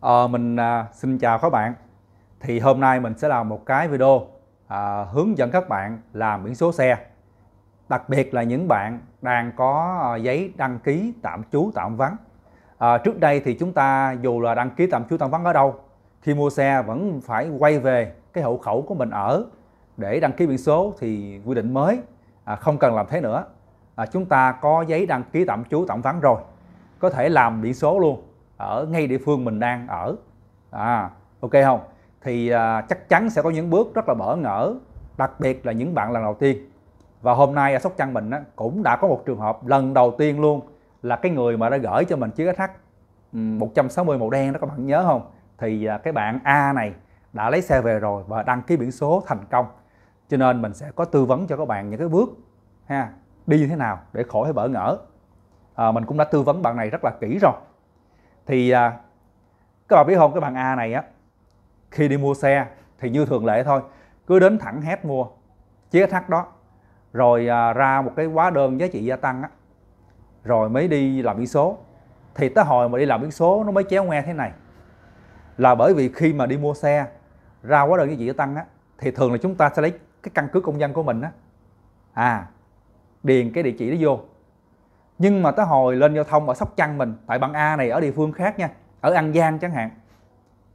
à, mình à, xin chào các bạn thì hôm nay mình sẽ làm một cái video à, hướng dẫn các bạn làm biển số xe đặc biệt là những bạn đang có à, giấy đăng ký tạm trú tạm vắng à, trước đây thì chúng ta dù là đăng ký tạm trú tạm vắng ở đâu khi mua xe vẫn phải quay về cái hộ khẩu của mình ở để đăng ký biển số thì quy định mới à, không cần làm thế nữa à, chúng ta có giấy đăng ký tạm trú tạm vắng rồi có thể làm biển số luôn ở ngay địa phương mình đang ở à ok không thì à, chắc chắn sẽ có những bước rất là bỡ ngỡ đặc biệt là những bạn lần đầu tiên và hôm nay ở sóc trăng mình á, cũng đã có một trường hợp lần đầu tiên luôn là cái người mà đã gửi cho mình chiếc SH 160 màu đen đó các bạn nhớ không thì à, cái bạn A này đã lấy xe về rồi và đăng ký biển số thành công cho nên mình sẽ có tư vấn cho các bạn những cái bước ha đi như thế nào để khỏi phải bỡ ngỡ à, mình cũng đã tư vấn bạn này rất là kỹ rồi thì à, các bạn biết không cái bạn A này á khi đi mua xe thì như thường lệ thôi cứ đến thẳng hét mua chiếc thắt đó rồi à, ra một cái hóa đơn giá trị gia tăng á rồi mới đi làm biển số thì tới hồi mà đi làm biển số nó mới chéo nghe thế này là bởi vì khi mà đi mua xe ra hóa đơn giá trị gia tăng á thì thường là chúng ta sẽ lấy cái căn cứ công dân của mình á à điền cái địa chỉ đó vô nhưng mà tới hồi lên giao thông ở sóc trăng mình tại bảng a này ở địa phương khác nha ở an giang chẳng hạn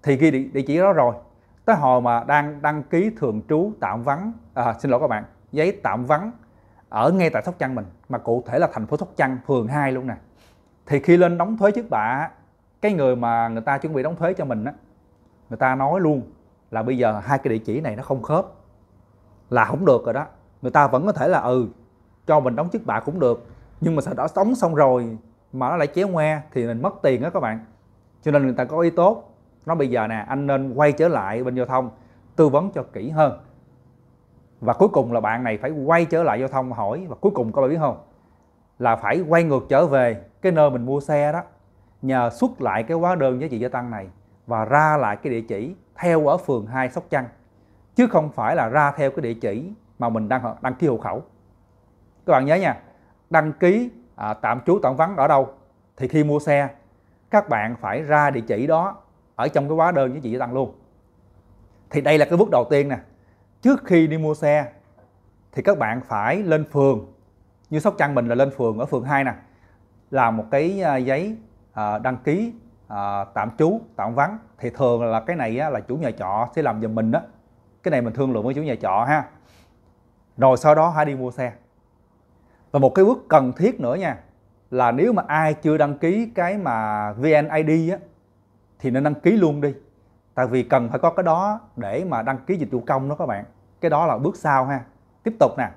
thì ghi địa, địa chỉ đó rồi tới hồi mà đang đăng ký thường trú tạm vắng à, xin lỗi các bạn giấy tạm vắng ở ngay tại sóc trăng mình mà cụ thể là thành phố sóc trăng phường 2 luôn nè thì khi lên đóng thuế trước bạ cái người mà người ta chuẩn bị đóng thuế cho mình á người ta nói luôn là bây giờ hai cái địa chỉ này nó không khớp là không được rồi đó người ta vẫn có thể là ừ cho mình đóng trước bạ cũng được nhưng mà sợ đã sống xong rồi mà nó lại chéo ngoe thì mình mất tiền đó các bạn cho nên người ta có ý tốt nó bây giờ nè anh nên quay trở lại bên giao thông tư vấn cho kỹ hơn và cuối cùng là bạn này phải quay trở lại giao thông hỏi và cuối cùng các bạn biết không là phải quay ngược trở về cái nơi mình mua xe đó nhờ xuất lại cái hóa đơn giá trị gia tăng này và ra lại cái địa chỉ theo ở phường 2 Sóc Trăng chứ không phải là ra theo cái địa chỉ mà mình đang đăng ký hộ khẩu các bạn nhớ nha đăng ký à, tạm trú tạm vắng ở đâu thì khi mua xe các bạn phải ra địa chỉ đó ở trong cái hóa đơn với chị tăng luôn thì đây là cái bước đầu tiên nè trước khi đi mua xe thì các bạn phải lên phường như sóc trăng mình là lên phường ở phường 2 nè làm một cái à, giấy à, đăng ký à, tạm trú tạm vắng thì thường là cái này là chủ nhà trọ sẽ làm giùm mình đó cái này mình thương lượng với chủ nhà trọ ha rồi sau đó hãy đi mua xe và một cái bước cần thiết nữa nha là nếu mà ai chưa đăng ký cái mà VNID á thì nên đăng ký luôn đi tại vì cần phải có cái đó để mà đăng ký dịch vụ công đó các bạn cái đó là bước sau ha tiếp tục nè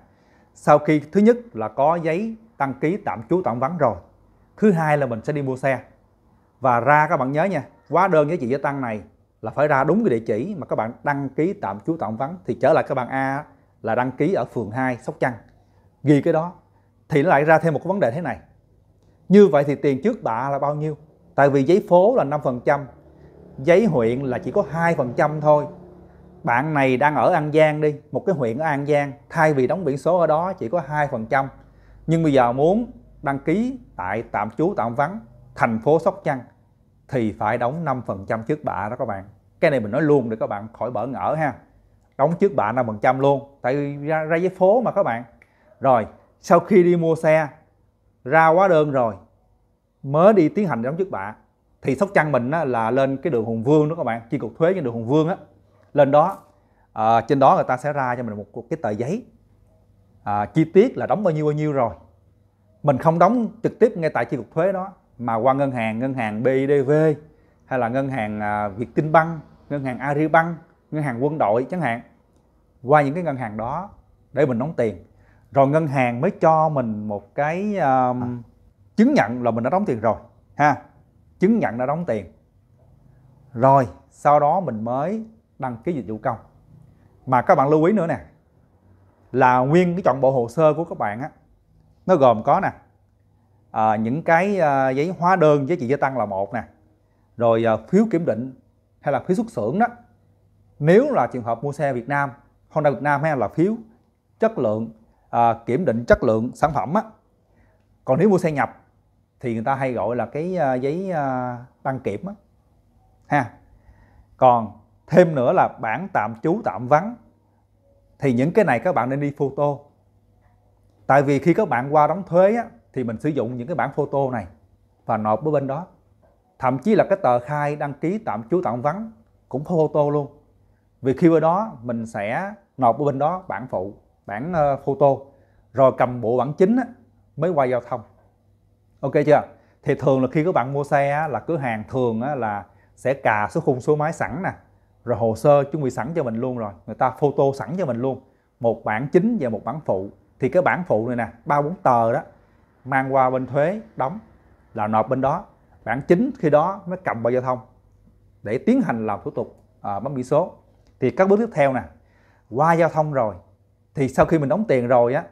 sau khi thứ nhất là có giấy đăng ký tạm trú tạm vắng rồi thứ hai là mình sẽ đi mua xe và ra các bạn nhớ nha hóa đơn giá trị gia tăng này là phải ra đúng cái địa chỉ mà các bạn đăng ký tạm trú tạm vắng thì trở lại các bạn A là đăng ký ở phường 2 Sóc Trăng ghi cái đó thì nó lại ra thêm một cái vấn đề thế này như vậy thì tiền trước bạ là bao nhiêu tại vì giấy phố là 5% giấy huyện là chỉ có 2% thôi bạn này đang ở An Giang đi một cái huyện ở An Giang thay vì đóng biển số ở đó chỉ có 2% nhưng bây giờ muốn đăng ký tại tạm trú tạm vắng thành phố Sóc Trăng thì phải đóng 5% trước bạ đó các bạn cái này mình nói luôn để các bạn khỏi bỡ ngỡ ha đóng trước bạ 5% luôn tại vì ra, ra giấy phố mà các bạn rồi sau khi đi mua xe ra quá đơn rồi mới đi tiến hành đóng trước bạ thì sóc trăng mình á, là lên cái đường hùng vương đó các bạn chi cục thuế trên đường hùng vương á lên đó à, trên đó người ta sẽ ra cho mình một cái tờ giấy à, chi tiết là đóng bao nhiêu bao nhiêu rồi mình không đóng trực tiếp ngay tại chi cục thuế đó mà qua ngân hàng ngân hàng bidv hay là ngân hàng à, việt tinh băng ngân hàng agribank ngân hàng quân đội chẳng hạn qua những cái ngân hàng đó để mình đóng tiền rồi ngân hàng mới cho mình một cái um, à. chứng nhận là mình đã đóng tiền rồi ha chứng nhận đã đóng tiền rồi sau đó mình mới đăng ký dịch vụ công mà các bạn lưu ý nữa nè là nguyên cái chọn bộ hồ sơ của các bạn á nó gồm có nè à, những cái à, giấy hóa đơn giá trị gia tăng là một nè rồi à, phiếu kiểm định hay là phiếu xuất xưởng đó nếu là trường hợp mua xe Việt Nam Honda Việt Nam hay là phiếu chất lượng à, kiểm định chất lượng sản phẩm á. Còn nếu mua xe nhập thì người ta hay gọi là cái à, giấy à, đăng kiểm á. Ha. Còn thêm nữa là bản tạm trú tạm vắng thì những cái này các bạn nên đi photo. Tại vì khi các bạn qua đóng thuế á, thì mình sử dụng những cái bản photo này và nộp ở bên đó. Thậm chí là cái tờ khai đăng ký tạm trú tạm vắng cũng photo luôn. Vì khi ở đó mình sẽ nộp ở bên đó bản phụ bản ờ, photo rồi cầm bộ bản chính á, mới qua giao thông ok chưa thì thường là khi các bạn mua xe là cửa hàng thường á, là sẽ cà số khung số máy sẵn nè rồi hồ sơ chuẩn bị sẵn cho mình luôn rồi người ta photo sẵn cho mình luôn một bản chính và một bản phụ thì cái bản phụ này nè ba bốn tờ đó mang qua bên thuế đóng là nộp bên đó bản chính khi đó mới cầm vào giao thông để tiến hành làm thủ tục à, bấm biển số thì các bước tiếp theo nè qua giao thông rồi thì sau khi mình đóng tiền rồi á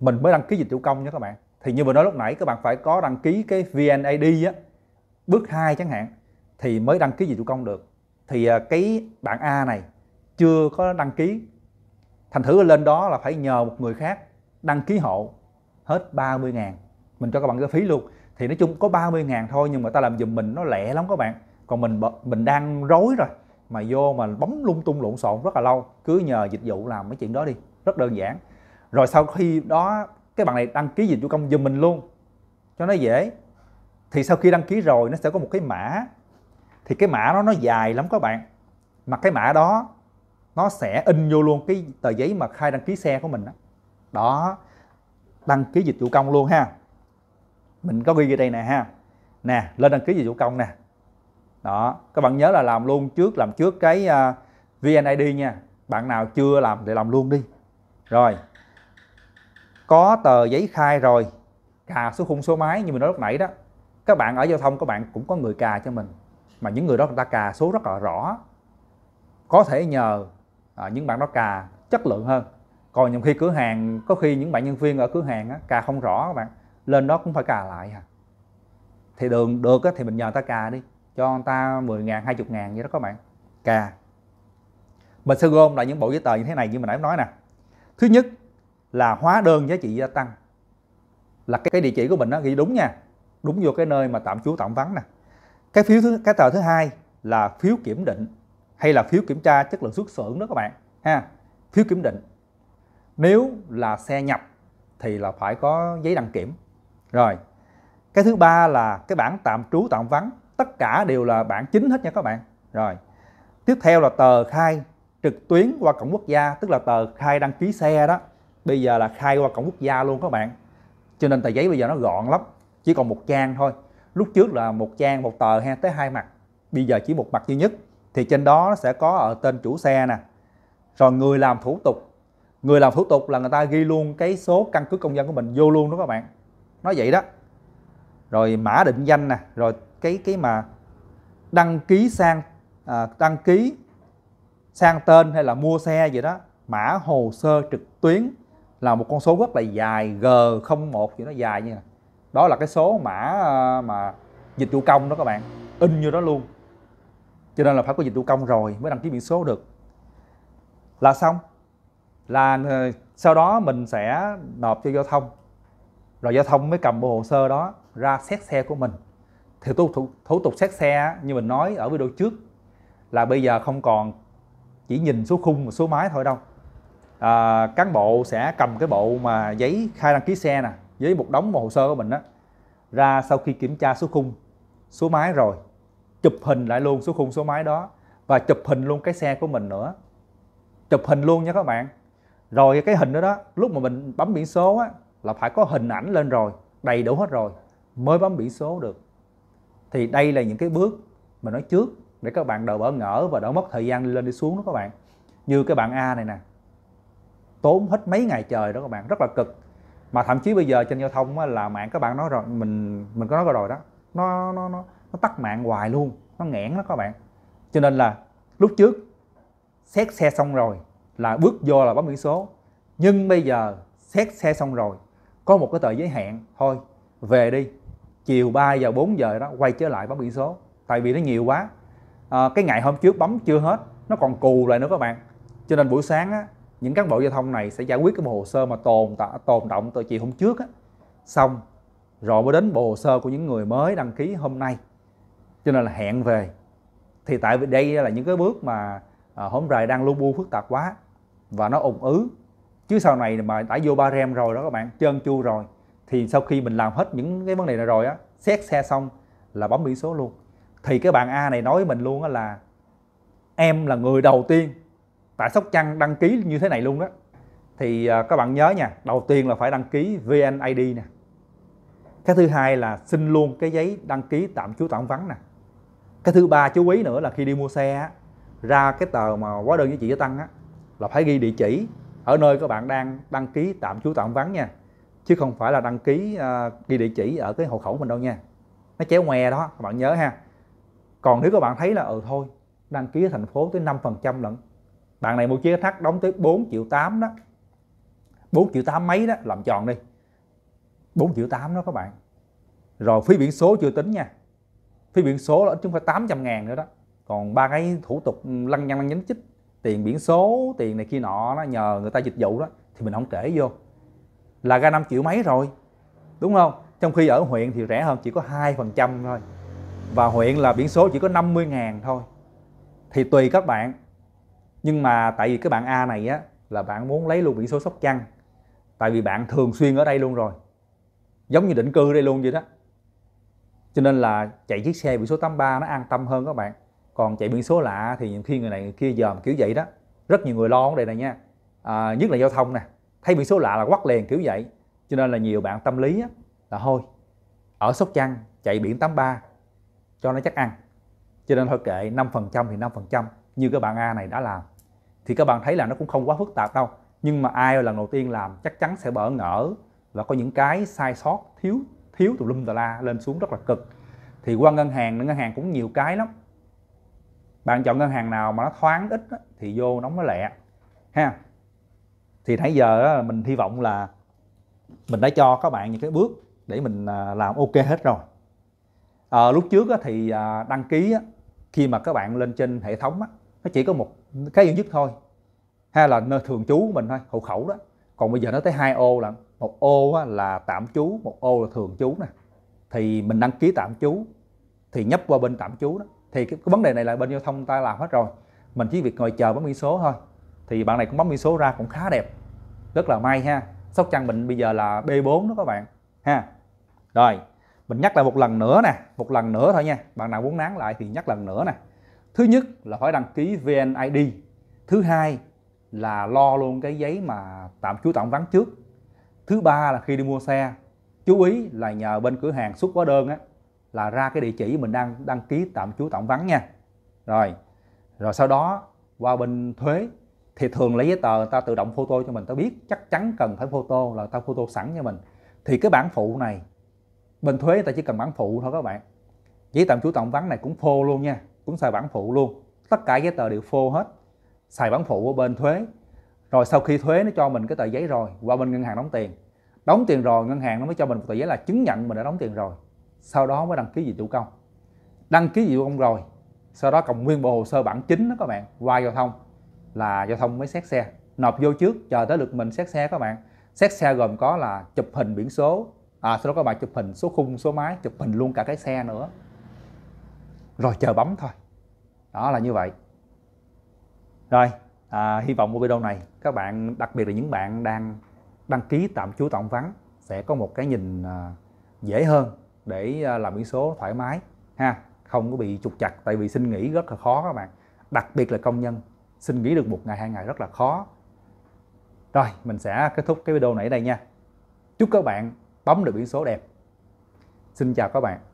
mình mới đăng ký dịch vụ công nha các bạn thì như mình nói lúc nãy các bạn phải có đăng ký cái VNAD á bước 2 chẳng hạn thì mới đăng ký dịch vụ công được thì à, cái bạn A này chưa có đăng ký thành thử lên đó là phải nhờ một người khác đăng ký hộ hết 30 ngàn mình cho các bạn cái phí luôn thì nói chung có 30 ngàn thôi nhưng mà ta làm giùm mình nó lẹ lắm các bạn còn mình mình đang rối rồi mà vô mà bấm lung tung lộn xộn rất là lâu cứ nhờ dịch vụ làm mấy chuyện đó đi rất đơn giản rồi sau khi đó cái bạn này đăng ký dịch vụ công giùm mình luôn cho nó dễ thì sau khi đăng ký rồi nó sẽ có một cái mã thì cái mã đó nó dài lắm các bạn mà cái mã đó nó sẽ in vô luôn cái tờ giấy mà khai đăng ký xe của mình đó, đó. đăng ký dịch vụ công luôn ha mình có ghi ở đây nè ha nè lên đăng ký dịch vụ công nè đó các bạn nhớ là làm luôn trước làm trước cái uh, à, VNID nha bạn nào chưa làm thì làm luôn đi rồi có tờ giấy khai rồi cà số khung số máy như mình nói lúc nãy đó các bạn ở giao thông các bạn cũng có người cà cho mình mà những người đó người ta cà số rất là rõ có thể nhờ à, những bạn đó cà chất lượng hơn còn nhiều khi cửa hàng có khi những bạn nhân viên ở cửa hàng á, cà không rõ các bạn lên đó cũng phải cà lại à thì đường được á, thì mình nhờ ta cà đi cho người ta 10 ngàn 20 ngàn vậy đó các bạn cà mình sẽ gom lại những bộ giấy tờ như thế này như mình đã nói nè thứ nhất là hóa đơn giá trị gia tăng là cái, cái địa chỉ của mình nó ghi đúng nha đúng vô cái nơi mà tạm trú tạm vắng nè cái phiếu thứ, cái tờ thứ hai là phiếu kiểm định hay là phiếu kiểm tra chất lượng xuất xưởng đó các bạn ha phiếu kiểm định nếu là xe nhập thì là phải có giấy đăng kiểm rồi cái thứ ba là cái bản tạm trú tạm vắng tất cả đều là bản chính hết nha các bạn rồi tiếp theo là tờ khai trực tuyến qua cổng quốc gia tức là tờ khai đăng ký xe đó bây giờ là khai qua cổng quốc gia luôn các bạn cho nên tờ giấy bây giờ nó gọn lắm chỉ còn một trang thôi lúc trước là một trang một tờ ha tới hai mặt bây giờ chỉ một mặt duy nhất thì trên đó sẽ có ở tên chủ xe nè rồi người làm thủ tục người làm thủ tục là người ta ghi luôn cái số căn cước công dân của mình vô luôn đó các bạn nói vậy đó rồi mã định danh nè rồi cái cái mà đăng ký sang à, đăng ký sang tên hay là mua xe gì đó mã hồ sơ trực tuyến là một con số rất là dài G01 gì nó dài như này. Đó là cái số mã à, mà dịch vụ công đó các bạn, in như đó luôn. Cho nên là phải có dịch vụ công rồi mới đăng ký biển số được. Là xong. Là à, sau đó mình sẽ nộp cho giao thông. Rồi giao thông mới cầm bộ hồ sơ đó ra xét xe của mình thì thủ, thủ, thủ tục xét xe như mình nói ở video trước là bây giờ không còn chỉ nhìn số khung và số máy thôi đâu à, cán bộ sẽ cầm cái bộ mà giấy khai đăng ký xe nè với một đống hồ sơ của mình đó ra sau khi kiểm tra số khung số máy rồi chụp hình lại luôn số khung số máy đó và chụp hình luôn cái xe của mình nữa chụp hình luôn nha các bạn rồi cái hình đó đó lúc mà mình bấm biển số á là phải có hình ảnh lên rồi đầy đủ hết rồi mới bấm biển số được thì đây là những cái bước mà nói trước để các bạn đỡ bỡ ngỡ và đỡ mất thời gian lên đi xuống đó các bạn như cái bạn A này nè tốn hết mấy ngày trời đó các bạn rất là cực mà thậm chí bây giờ trên giao thông là mạng các bạn nói rồi mình mình có nói rồi đó nó nó nó nó tắt mạng hoài luôn nó nghẽn đó các bạn cho nên là lúc trước xét xe xong rồi là bước vô là bấm biển số nhưng bây giờ xét xe xong rồi có một cái tờ giấy hẹn thôi về đi chiều 3 giờ 4 giờ đó quay trở lại bấm biển số tại vì nó nhiều quá à, cái ngày hôm trước bấm chưa hết nó còn cù lại nữa các bạn cho nên buổi sáng á, những cán bộ giao thông này sẽ giải quyết cái bộ hồ sơ mà tồn tạ, tồn động từ chiều hôm trước á. xong rồi mới đến bộ hồ sơ của những người mới đăng ký hôm nay cho nên là hẹn về thì tại vì đây là những cái bước mà à, ờ, hổm rày đang lu bu phức tạp quá và nó ủng ứ chứ sau này mà đã vô ba rem rồi đó các bạn trơn chu rồi thì sau khi mình làm hết những cái vấn đề này rồi á xét xe xong là bấm biển số luôn thì cái bạn A này nói với mình luôn á là em là người đầu tiên tại Sóc Trăng đăng ký như thế này luôn đó thì à, các bạn nhớ nha đầu tiên là phải đăng ký VNID nè cái thứ hai là xin luôn cái giấy đăng ký tạm trú tạm vắng nè cái thứ ba chú ý nữa là khi đi mua xe á, ra cái tờ mà hóa đơn giá chị gia tăng á là phải ghi địa chỉ ở nơi các bạn đang đăng ký tạm trú tạm vắng nha chứ không phải là đăng ký uh, ghi địa chỉ ở cái hộ khẩu mình đâu nha nó chéo ngoe đó các bạn nhớ ha còn nếu các bạn thấy là ừ thôi đăng ký ở thành phố tới 5% lận bạn này mua chiếc thắt đóng tới 4 triệu 8 đó 4 triệu 8 mấy đó làm tròn đi 4 triệu 8 đó các bạn rồi phí biển số chưa tính nha phí biển số là chúng phải 800 ngàn nữa đó còn ba cái thủ tục ừ, lăng nhăng lăng nhánh chích tiền biển số tiền này kia nọ nó nhờ người ta dịch vụ đó thì mình không kể vô là ra 5 triệu mấy rồi đúng không trong khi ở huyện thì rẻ hơn chỉ có 2% thôi và huyện là biển số chỉ có 50 ngàn thôi thì tùy các bạn nhưng mà tại vì cái bạn A này á là bạn muốn lấy luôn biển số Sóc Trăng tại vì bạn thường xuyên ở đây luôn rồi giống như định cư đây luôn vậy đó cho nên là chạy chiếc xe biển số 83 nó an tâm hơn các bạn còn chạy biển số lạ thì nhiều khi người này người kia giờ kiểu vậy đó rất nhiều người lo vấn đề này nha à, nhất là giao thông nè thay vì số lạ là quắt liền kiểu vậy cho nên là nhiều bạn tâm lý á, là thôi ở Sóc Trăng chạy biển 83 cho nó chắc ăn cho nên thôi kệ 5% thì 5% như các bạn A này đã làm thì các bạn thấy là nó cũng không quá phức tạp đâu nhưng mà ai lần đầu tiên làm chắc chắn sẽ bỡ ngỡ và có những cái sai sót thiếu thiếu tùm lum tà la lên xuống rất là cực thì qua ngân hàng ngân hàng cũng nhiều cái lắm bạn chọn ngân hàng nào mà nó thoáng ít thì vô nóng nó lẹ ha thì nãy giờ mình hy vọng là mình đã cho các bạn những cái bước để mình à, làm ok hết rồi à, lúc trước thì à, đăng ký khi mà các bạn lên trên hệ thống nó chỉ có một cái duy nhất thôi hay là nơi thường trú của mình thôi hộ khẩu đó còn bây giờ nó tới hai ô là một ô là tạm trú một ô là thường trú nè thì mình đăng ký tạm trú thì nhấp qua bên tạm trú đó thì cái, vấn đề này là bên giao thông ta làm hết rồi mình chỉ việc ngồi chờ bấm ghi số thôi thì bạn này cũng bấm biển số ra cũng khá đẹp rất là may ha sóc trăng mình bây giờ là b 4 đó các bạn ha rồi mình nhắc lại một lần nữa nè một lần nữa thôi nha bạn nào muốn nán lại thì nhắc lần nữa nè thứ nhất là phải đăng ký vnid thứ hai là lo luôn cái giấy mà tạm trú tạm vắng trước thứ ba là khi đi mua xe chú ý là nhờ bên cửa hàng xuất hóa đơn á là ra cái địa chỉ mình đang đăng ký tạm trú tạm vắng nha rồi rồi sau đó qua bên thuế thì thường lấy giấy tờ ta tự động photo cho mình ta biết chắc chắn cần phải photo là ta photo sẵn cho mình thì cái bản phụ này bên thuế người ta chỉ cần bản phụ thôi các bạn giấy tạm trú tạm vắng này cũng phô luôn nha cũng xài bản phụ luôn tất cả giấy tờ đều phô hết xài bản phụ ở bên thuế rồi sau khi thuế nó cho mình cái tờ giấy rồi qua bên ngân hàng đóng tiền đóng tiền rồi ngân hàng nó mới cho mình một tờ giấy là chứng nhận mình đã đóng tiền rồi sau đó mới đăng ký dịch vụ công đăng ký dịch vụ công rồi sau đó cộng nguyên bộ hồ sơ bản chính đó các bạn qua giao thông là giao thông mới xét xe nộp vô trước chờ tới lượt mình xét xe các bạn xét xe gồm có là chụp hình biển số à sau đó các bạn chụp hình số khung số máy chụp hình luôn cả cái xe nữa rồi chờ bấm thôi đó là như vậy rồi à, hy vọng một video này các bạn đặc biệt là những bạn đang đăng ký tạm trú tạm vắng sẽ có một cái nhìn à, dễ hơn để à, làm biển số thoải mái ha không có bị trục chặt tại vì xin nghỉ rất là khó các bạn đặc biệt là công nhân xin nghỉ được một ngày hai ngày rất là khó rồi mình sẽ kết thúc cái video này ở đây nha chúc các bạn bấm được biển số đẹp xin chào các bạn